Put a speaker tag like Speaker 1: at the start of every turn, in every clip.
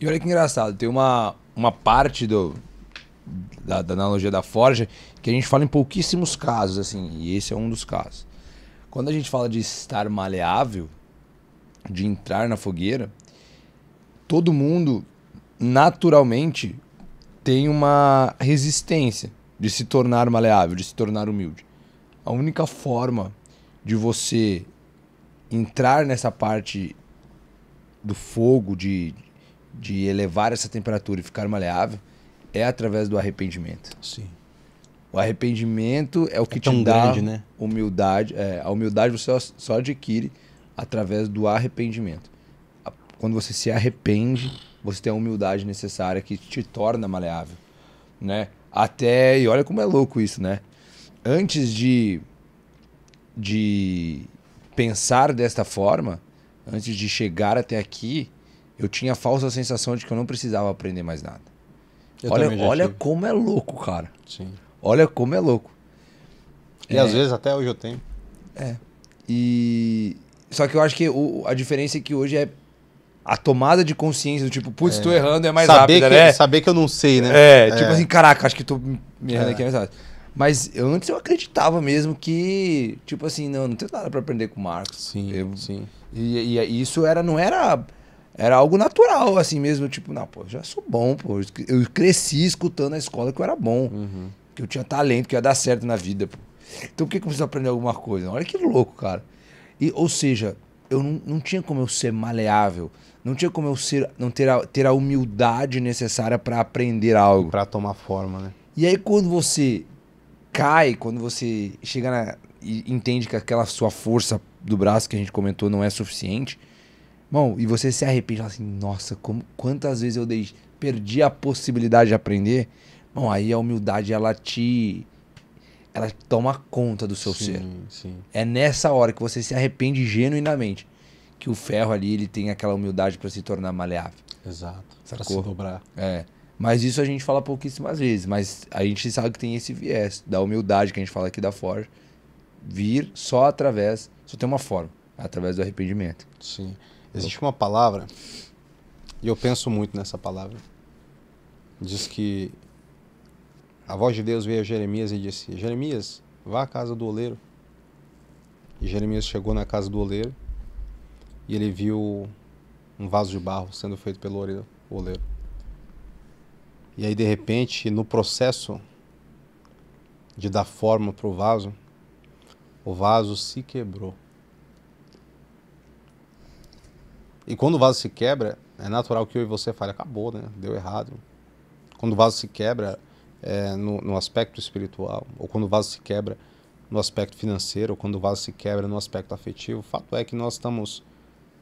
Speaker 1: E olha que engraçado, tem uma, uma parte do, da, da, analogia da forja que a gente fala em pouquíssimos casos, assim, e esse é um dos casos. Quando a gente fala de estar maleável, de entrar na fogueira, todo mundo naturalmente tem uma resistência de se tornar maleável, de se tornar humilde. A única forma de você entrar nessa parte do fogo, de, de elevar essa temperatura e ficar maleável é através do arrependimento. Sim. O arrependimento é o é que é te dá grande, né? humildade. É, a humildade você só, só adquire através do arrependimento. Quando você se arrepende, você tem a humildade necessária que te torna maleável, né? Até e olha como é louco isso, né? Antes de de pensar desta forma, antes de chegar até aqui, eu tinha a falsa sensação de que eu não precisava aprender mais nada.
Speaker 2: Eu olha olha como é louco,
Speaker 1: cara. Sim. Olha como é louco. E é. às
Speaker 2: vezes até hoje eu tenho.
Speaker 1: É. E só que eu acho que o, a diferença é que hoje é a tomada de consciência do tipo, putz, estou é. errando, é mais saber que, né? Saber que eu não sei, né? É, é. tipo assim, caraca, acho que estou me errando é. aqui é mais rápido. Mas eu antes eu acreditava mesmo que, tipo assim, não, não tenho nada para aprender com o Marcos. Sim, eu, sim. E, e, isso era, não era era algo natural, assim mesmo, tipo, não, pô, já sou bom, pô. Eu cresci escutando na escola que eu era bom, uhum. que eu tinha talento, que ia dar certo na vida, pô. Então por que, que eu preciso aprender alguma coisa? Olha que louco, cara. E, ou seja, eu não, não tinha como eu ser maleável, não tinha como eu ser, não ter a, ter a humildade necessária para aprender algo. Para tomar forma, né? E aí quando você cai, quando você chega na, e entende que aquela sua força do braço que a gente comentou não é suficiente, Bom, e você se arrepende assim, nossa, como, quantas vezes eu dei, perdi a possibilidade de aprender? Bom, aí a humildade ela te ela toma conta do seu sim, ser. Sim. É nessa hora que você se arrepende genuinamente que o ferro ali ele tem aquela humildade para se tornar maleável. Exato. Para se dobrar. É. Mas isso a gente fala pouquíssimas vezes, mas a gente sabe que tem esse viés da humildade que a gente fala aqui da Forge vir só através, só tem uma forma, através do arrependimento. Sim. Existe uma palavra, e eu penso muito
Speaker 2: nessa palavra. Diz que a voz de Deus veio a Jeremias e disse: Jeremias, vá à casa do oleiro. E Jeremias chegou na casa do oleiro e ele viu um vaso de barro sendo feito pelo oleiro. E aí, de repente, no processo de dar forma para o vaso, o vaso se quebrou. E quando o vaso se quebra, é natural que eu e você fale, acabou, né? Deu errado. Quando o vaso se quebra é, no, no, aspecto espiritual, ou quando o vaso se quebra no aspecto financeiro, ou quando o vaso se quebra no aspecto afetivo, o fato é que nós estamos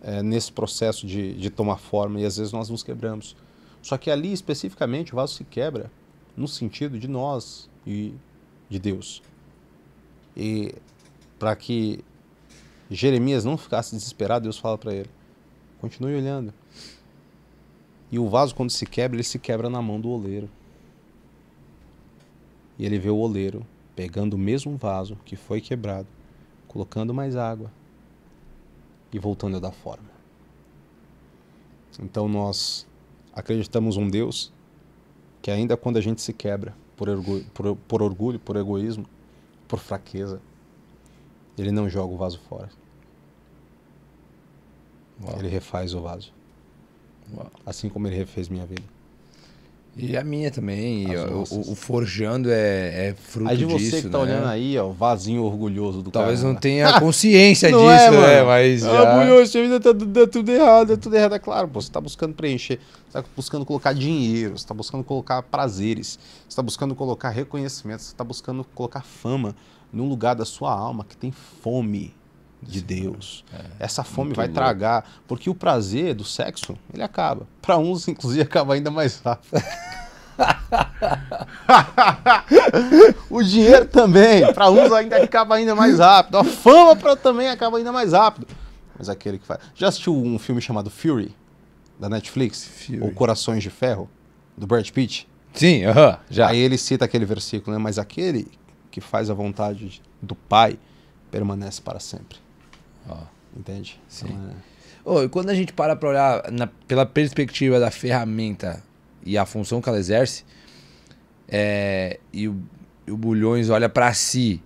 Speaker 2: é, nesse processo de, de tomar forma e às vezes nós nos quebramos. Só que ali especificamente o vaso se quebra no sentido de nós e de Deus. E para que Jeremias não ficasse desesperado, Deus fala para ele: Continue olhando. E o vaso, quando se quebra, ele se quebra na mão do oleiro. E ele vê o oleiro pegando o mesmo vaso que foi quebrado, colocando mais água e voltando a dar forma. Então nós acreditamos um Deus que ainda quando a gente se quebra por orgulho, por, por, orgulho, por egoísmo, por fraqueza, ele não joga o vaso fora.
Speaker 1: Uau. Ele refaz o vaso. Uau. Assim como ele refez minha vida. E a minha também. O, o, forjando é, é fruto aí de você disso, que tá né? olhando
Speaker 2: aí, ó, o vasinho orgulhoso do Talvez cara, não tenha consciência não disso, é, né, mano. é, mas ah, já... Orgulhoso, minha vida tá, tá tudo errado, é tudo errado. É claro, pô, você tá buscando preencher, você tá buscando colocar dinheiro, você tá buscando colocar prazeres, você tá buscando colocar reconhecimento, você tá buscando colocar fama num lugar da sua alma que tem fome de Deus. É, Essa fome vai tragar, porque o prazer do sexo, ele acaba. Para uns, inclusive, acaba ainda mais rápido. o dinheiro também, para uns ainda acaba ainda mais rápido. A fama para também acaba ainda mais rápido. Mas aquele que faz. Já assistiu um filme chamado Fury da Netflix? Fury. Ou Corações de Ferro do Brad Pitt? Sim, uh -huh, já. Aí ele cita aquele versículo, né? Mas aquele que faz a vontade do Pai permanece para sempre. Entende? Sim. Então, é...
Speaker 1: oh, e quando a gente para para olhar na, pela perspectiva da ferramenta e a função que ela exerce, é, e, o, e o Bulhões olha para si,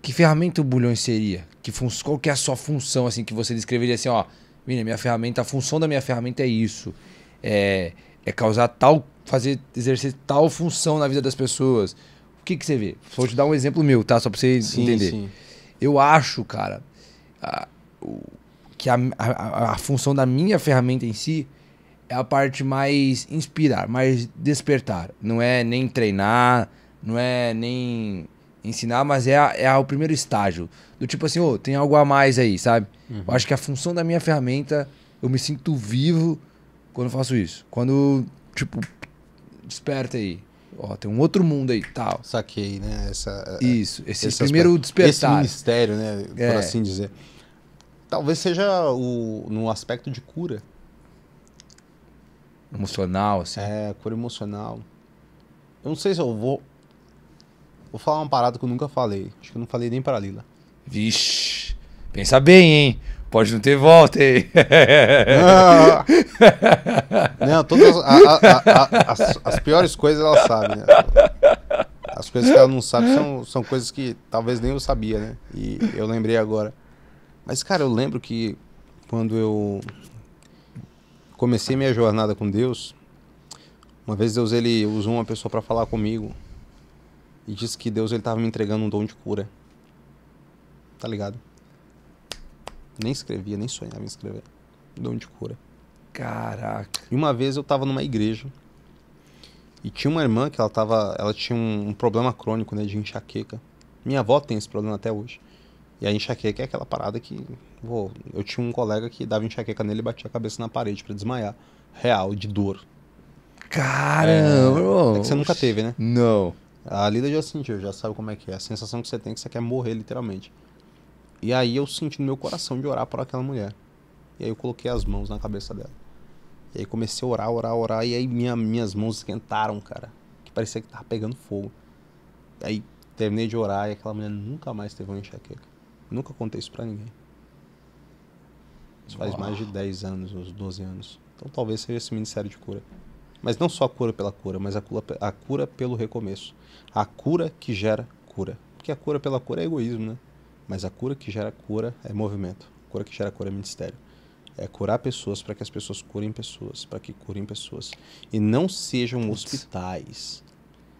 Speaker 1: que ferramenta o Bulhões seria? Que fun, qual que é a sua função, assim, que você descreveria assim, ó, minha, minha ferramenta, a função da minha ferramenta é isso, é, é causar tal, fazer, exercer tal função na vida das pessoas. O que, que você vê? Vou te dar um exemplo meu, tá? Só pra você sim, entender. Sim. Eu acho, cara, que a, a, a, função da minha ferramenta em si é a parte mais inspirar, mais despertar. Não é nem treinar, não é nem ensinar, mas é, a, é o primeiro estágio. Do tipo assim, oh, tem algo a mais aí, sabe? Uhum. Eu acho que a função da minha ferramenta, eu me sinto vivo quando faço isso. Quando, tipo, desperta aí. Ó, tem um outro mundo aí, tal. Saquei, né? Essa, é, é, Isso, esse, esse primeiro aspecto, despertar. Esse ministério, né? Por é. assim dizer.
Speaker 2: Talvez seja o, no aspecto de cura. Emocional, assim. É, cura emocional. Eu não sei se eu vou. Vou falar uma parada que eu nunca falei. Acho que eu não falei nem pra Lila.
Speaker 1: Vixe. Pensa bem, hein? Pode não ter volta, hein? Ah.
Speaker 2: Não, todas a, a, a, as, as, piores coisas ela sabe, né? As coisas que ela não sabe são, são coisas que talvez nem eu sabia, né? E eu lembrei agora. Mas, cara, eu lembro que quando eu comecei minha jornada com Deus, uma vez Deus ele usou uma pessoa para falar comigo e disse que Deus ele tava me entregando um dom de cura. Tá ligado? Nem escrevia, nem sonhava em escrever. Dom de cura. Caraca. E uma vez eu estava numa igreja e tinha uma irmã que ela tava, ela tinha um, um, problema crônico, né, de enxaqueca. Minha avó tem esse problema até hoje. E a enxaqueca é aquela parada que, pô, eu tinha um colega que dava enxaqueca nele e batia a cabeça na parede para desmaiar, real de dor.
Speaker 1: Caramba. É, é que você nunca teve, né? Não.
Speaker 2: A Lida já sentiu, já sabe como é que é. A sensação que você tem é que você quer morrer literalmente. E aí eu senti no meu coração de orar por aquela mulher. E aí eu coloquei as mãos na cabeça dela. E aí comecei a orar, orar, orar. E aí minha, minhas mãos esquentaram, cara. Que parecia que tava pegando fogo. E aí terminei de orar e aquela mulher nunca mais teve uma enxaqueca. Nunca contei isso pra ninguém. Isso faz Uau. mais de 10 anos, uns 12 anos. Então talvez seja esse ministério de cura. Mas não só a cura pela cura, mas a cura, a cura pelo recomeço. A cura que gera cura. Porque a cura pela cura é egoísmo, né? Mas a cura que gera cura é movimento. A cura que gera cura é ministério é curar pessoas para que as pessoas curem pessoas, para que curem pessoas. E não sejam Putz. hospitais,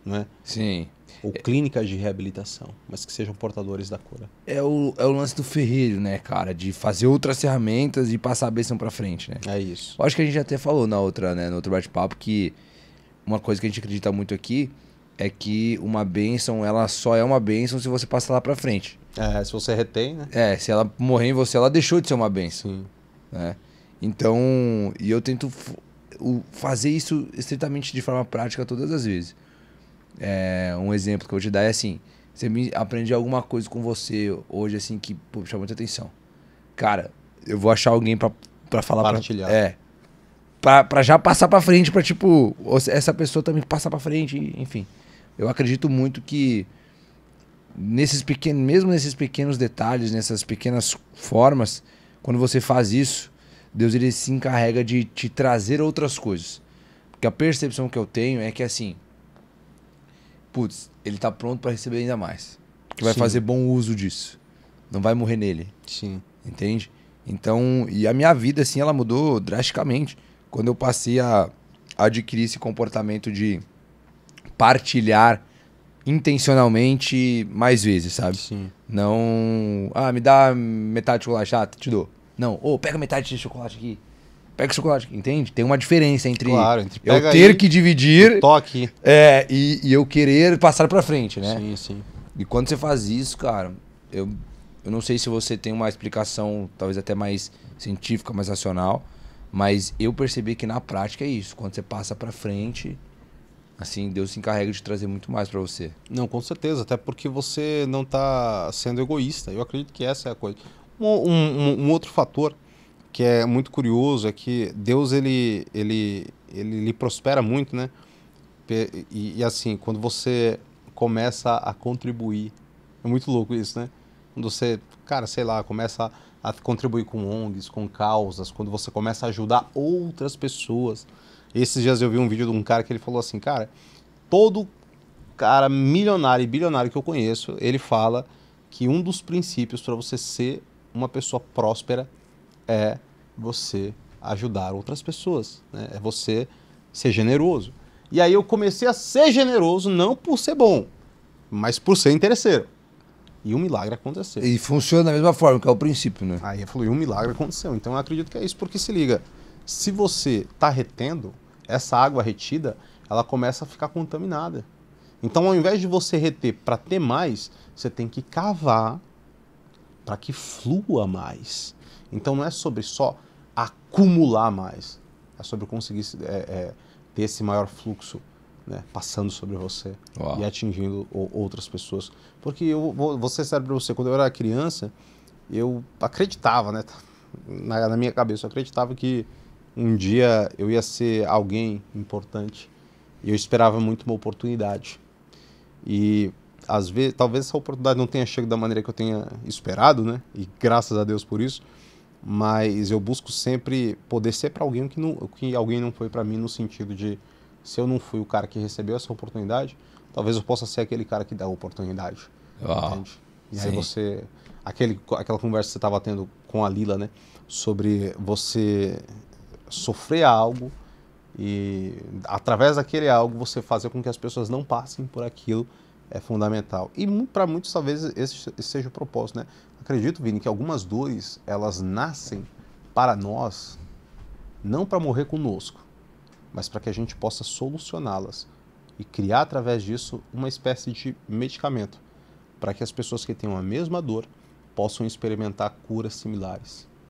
Speaker 2: não é? Sim. Ou é... clínicas de reabilitação, mas que sejam portadores da cura.
Speaker 1: É o, é o lance do ferreiro, né, cara? De fazer outras ferramentas e passar a bênção pra frente, né? É isso. Eu acho que a gente até falou na outra, né, no outro bate-papo que uma coisa que a gente acredita muito aqui é que uma bênção, ela só é uma bênção se você passar lá pra frente. É, se você retém, né? É, se ela morrer em você, ela deixou de ser uma bênção. Sim. Né? Então, e eu tento fazer isso estritamente de forma prática todas as vezes. É, um exemplo que eu vou te dar é assim: você me aprende alguma coisa com você hoje, assim, que pô, chama muita atenção. Cara, eu vou achar alguém pra, pra falar. Partilhar. Pra, é. Pra, pra já passar pra frente, pra tipo, essa pessoa também passar pra frente, enfim. Eu acredito muito que nesses pequenos, mesmo nesses pequenos detalhes, nessas pequenas formas, quando você faz isso, Deus ele se encarrega de te trazer outras coisas. Porque a percepção que eu tenho é que assim, putz, ele está pronto para receber ainda mais. Que vai Sim. fazer bom uso disso. Não vai morrer nele. Sim. Entende? Então, e a minha vida assim, ela mudou drasticamente quando eu passei a adquirir esse comportamento de partilhar intencionalmente mais vezes, sabe? Sim. Não. Ah, me dá metade de chocolate. chato, te dou. Não. Ou oh, pega metade de chocolate aqui. Pega o chocolate, entende? Tem uma diferença entre, claro, entre eu ter aí, que
Speaker 2: dividir. Toque.
Speaker 1: É, e, e, eu querer passar pra frente, né? Sim, sim. E quando você faz isso, cara, eu, eu não sei se você tem uma explicação, talvez até mais científica, mais racional, mas eu percebi que na prática é isso. Quando você passa pra frente, assim, Deus se encarrega de trazer muito mais para você.
Speaker 2: Não, com certeza, até porque você não está sendo egoísta. Eu acredito que essa é a coisa. Um, um, um, outro fator que é muito curioso é que Deus ele ele ele lhe prospera muito, né? E, e, assim, quando você começa a contribuir, é muito louco isso, né? Quando você, cara, sei lá, começa a contribuir com ONGs, com causas, quando você começa a ajudar outras pessoas, esses dias eu vi um vídeo de um cara que ele falou assim, cara, todo cara milionário e bilionário que eu conheço, ele fala que um dos princípios para você ser uma pessoa próspera é você ajudar outras pessoas, né? é você ser generoso. E aí eu comecei a ser generoso não por ser bom, mas por ser interesseiro. E um milagre aconteceu. E funciona da mesma forma, que é o princípio, né? Aí eu falei um milagre aconteceu. Então eu acredito que é isso, porque se liga, se você está retendo, essa água retida, ela começa a ficar contaminada. Então, ao invés de você reter para ter mais, você tem que cavar para que flua mais. Então, não é sobre só acumular mais, é sobre conseguir é, é, ter esse maior fluxo né, passando sobre você Uau. e atingindo outras pessoas. Porque eu vou, vou ser sério para você, quando eu era criança, eu acreditava, né? Na, na minha cabeça, eu acreditava que um dia eu ia ser alguém importante e eu esperava muito uma oportunidade. E às vezes, talvez essa oportunidade não tenha chegado da maneira que eu tenha esperado, né? E graças a Deus por isso. Mas eu busco sempre poder ser para alguém que não, que alguém não foi para mim no sentido de se eu não fui o cara que recebeu essa oportunidade, talvez eu possa ser aquele cara que dá a oportunidade. Entende? E Sim. aí você aquele aquela conversa que você estava tendo com a Lila, né? Sobre você sofrer algo e através daquele algo você fazer com que as pessoas não passem por aquilo é fundamental. E para muitos talvez esse, seja o propósito, né? Acredito, Vini, que algumas dores elas nascem para nós, não para morrer conosco, mas para que a gente possa solucioná-las e criar através disso uma espécie de medicamento para que as pessoas que tenham a mesma dor possam experimentar curas similares.